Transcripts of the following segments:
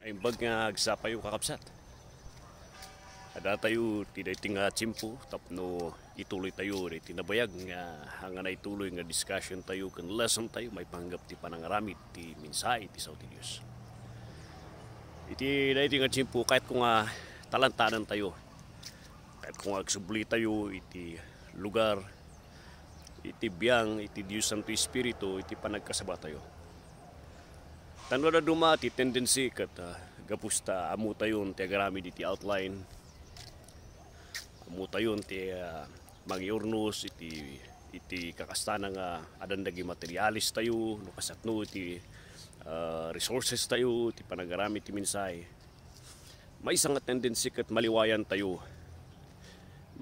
ay Naimbag nga agsapayo kakapsat. Ada tayo tinay tinga tsimpo tapno ituloy tayo ni tinabayag nga hanga na ituloy nga discussion tayo kan lesson tayo may panggap ti panangaramid ti minsay ti sao News. Iti tinay tinga tsimpo kahit kung nga ah, talantanan tayo kahit kung agsubli tayo iti lugar iti biang iti Dios Santo Espiritu iti panagkasaba tayo. Tan wala ah, ti tendency kat uh, gapusta amu tayon ti agrami diti outline. Amu tayon ti uh, ah, mangiurnos iti iti kakastana nga adan dagi materialis tayo no kasatno iti uh, resources tayo iti panagarami ti minsay. May isang tendency kat maliwayan tayo.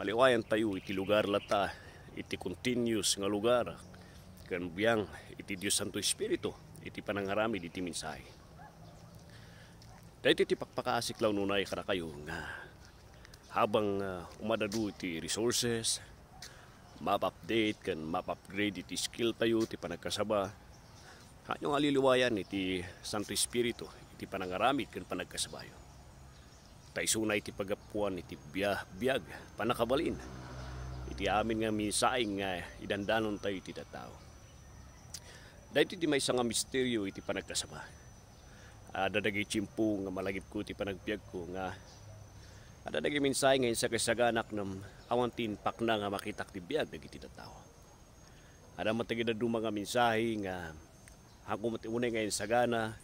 Maliwayan tayo iti lugar lata iti continuous nga lugar kan iti Dios Santo Espiritu iti panangarami iti minsay. Dahil iti pakpakaasiklaw nunay kada kayo nga habang uh, umadadu iti resources, map-update kan map-upgrade iti skill tayo iti panagkasaba. Hanyong aliliwayan iti Santo Espiritu iti panangaramid kan panagkasabayo. Taysuna iti pagapuan iti biyah, biyag panakabalin. Iti amin nga minsaing nga idandanon tayo iti tataw. Dahil di may nga misteryo iti panagkasama. Uh, ah, dadagi chimpo nga malagip ko iti panagpiyag ko nga uh, dadagi minsay ngayon sa kasaganak ng awantin pakna nga makita ti biyag dagiti tao. Ada matagida duma nga mensahe nga ako matiunay ngayon sagana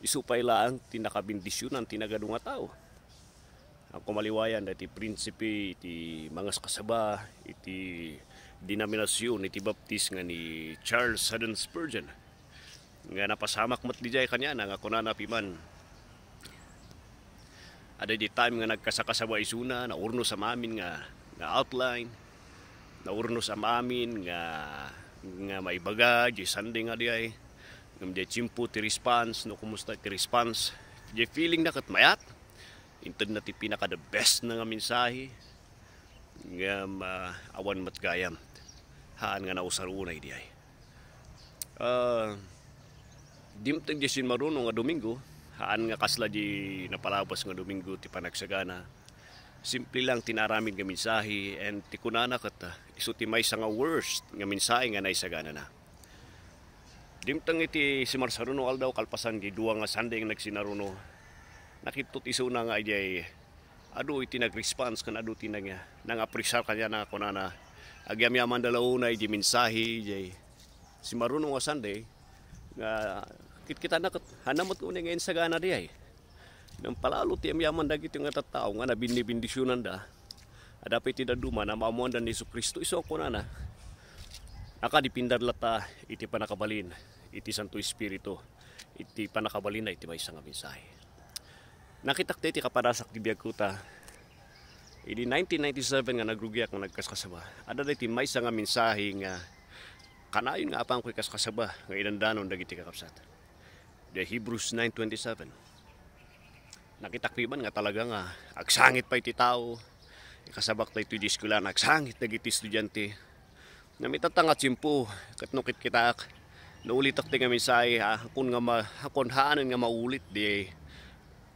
isupay laang tinakabindisyonan tinagadong nga tao. Ang kumaliwayan dati prinsipi, iti mangas kasaba, iti dinaminasyon iti baptis nga ni Charles Haddon Spurgeon nga napasamak mat di kanya na nga kuna piman ada di time nga nagkasakasawa isuna na urno sa mamin nga nga outline na urno sa mamin nga nga may bagaj sandi nga diay nga ngam di chimpo ti response no kumusta ti response di feeling na kat mayat inted na ti pinaka the best na nga mensahe nga uh, ah, awan matgayam haan nga nausar unay di ay. Uh, dimtag di sin maruno nga Domingo, haan nga kasla di napalabas nga Domingo ti panagsagana. Simple lang tinaramin nga mensahe and ti kunana kat ah, isu ti maysa nga worst nga mensahe nga naisagana na. Dimtang iti si Marsaruno aldaw kalpasan di duwa nga Sunday nga nagsinaruno. Nakitut iso na nga ay adu iti nag-response kan adu ti nang, nang-apresar kanya na kunana agyam yaman dalauna di mensahe jay si marunong asan di nga kit kita na hanamot ko ngayon sa gana di ay nang palalo ti yaman dagiti nga tattao nga nabinibindisyonan da adapit ti daduma na maamuan da ni Kristo iso ko na na akadipindar lata iti panakabalin iti Santo Espiritu iti panakabalin na iti may isang mensahe nakitak ti kapadasak ti biyagkuta Idi 1997 nga nagrugi akong nagkaskasaba. Ada na iti may nga mensahe nga kanayon nga apang ko'y kaskasaba nga inandanon dagiti kakapsat. The Hebrews 9.27 Nakitakriban nga talaga nga agsangit pa iti tao. Ikasabak na iti diskula nagsangit dagiti estudyante. Namitata nga tsimpo kat nukit kitaak. Naulit ak nga mensahe ha, ah, akon nga ma, akon haanan nga maulit di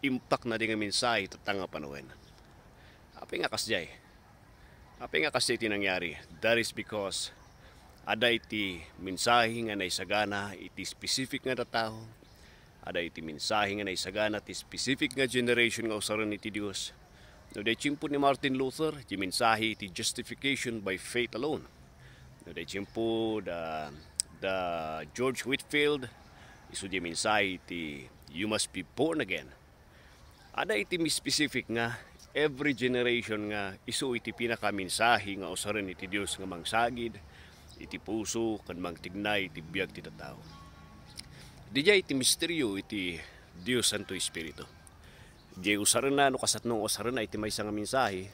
impact na di nga mensahe tatanga panawen. Aping akasjay. Aping akasjay ti nangyari. That is because ada ti mensahe nga naisagana iti specific nga tao. Ada iti mensahe nga naisagana ti specific nga generation nga usaran iti Dios. No day chimpo ni Martin Luther ti mensahe iti justification by faith alone. No day chimpo da da George Whitfield isu di mensahe iti you must be born again. Ada iti specific nga every generation nga isu iti pinakaminsahi nga usaran iti Dios nga mangsagid iti puso kan mangtignay iti biag ti tao. Dijay iti misteryo iti Dios Santo Espiritu. Dijay usaran na no kasatnong usaran na iti maysa nga mensahe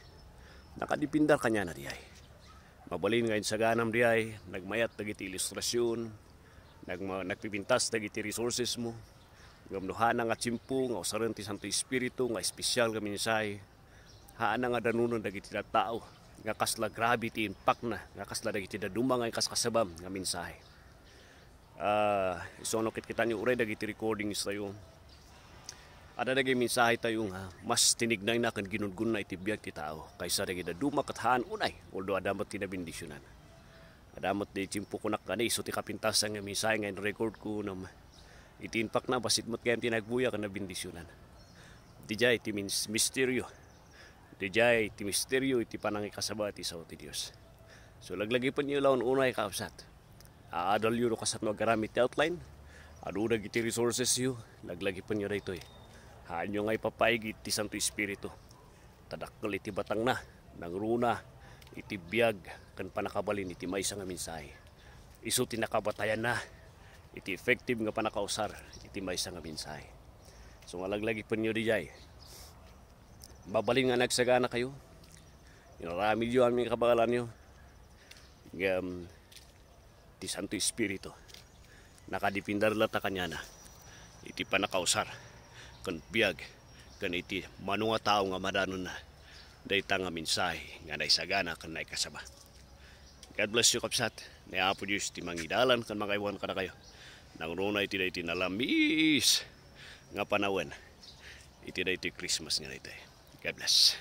nakadipindar kanya na diay. Mabalin ngayon sa ganam diay, nagmayat dagiti ilustrasyon, nagma, nagpipintas dagiti resources mo, gamnuhanang at simpo, nga usaran ti Santo Espiritu, nga espesyal nga mensahe, haana nga danunon dagiti da tao nga kasla gravity impact na nga kasla dagiti da dumangay kaskasabam nga mensahe uh, ah, isonokit kita ni uray dagiti recording tayo ada dagay mensahe tayo nga mas tinignay na kan ginudgun na itibiyag ti tao kaysa dagiti da dumak at haan unay although adamat ti nabindisyonan adamat di chimpo ko nakani iso ti kapintasan nga mensahe nga record ko nam iti impact na basit mo't kayang tinagbuya ka nabindisyonan di jay ti misteryo Ti jay, ti misteryo, iti panangi kasaba, iti sao ti Diyos. So laglagi pa niyo laon unay kaapsat. Aadal yun kasat no garamit ti outline. Adunag iti resources yu, laglagi pa niyo rito eh. Haan nyo ngay papayag iti Santo Espiritu. Tadakkel iti batang na, nang runa, iti biyag, kan panakabalin iti may nga mensahe. Isu ti nakabatayan na, iti effective nga panakausar, iti may nga mensahe. So nga laglagi pa niyo di jay, babalin nga nagsagana kayo. Inarami Diyo aming kabagalan niyo. Um, di Santo Espiritu. Nakadipindar ta kanya na. Iti pa nakausar. Kan biyag. Kan iti manunga tao nga madanon na. Dayta nga minsay. nga naisagana kan naikasaba. God bless you kapsat. Naapo Diyos ti mangidalan kan makaiwan ka na kayo. Nangruna iti day tinalamis nga panawen. Iti day ti Christmas nga day tayo. Goodness.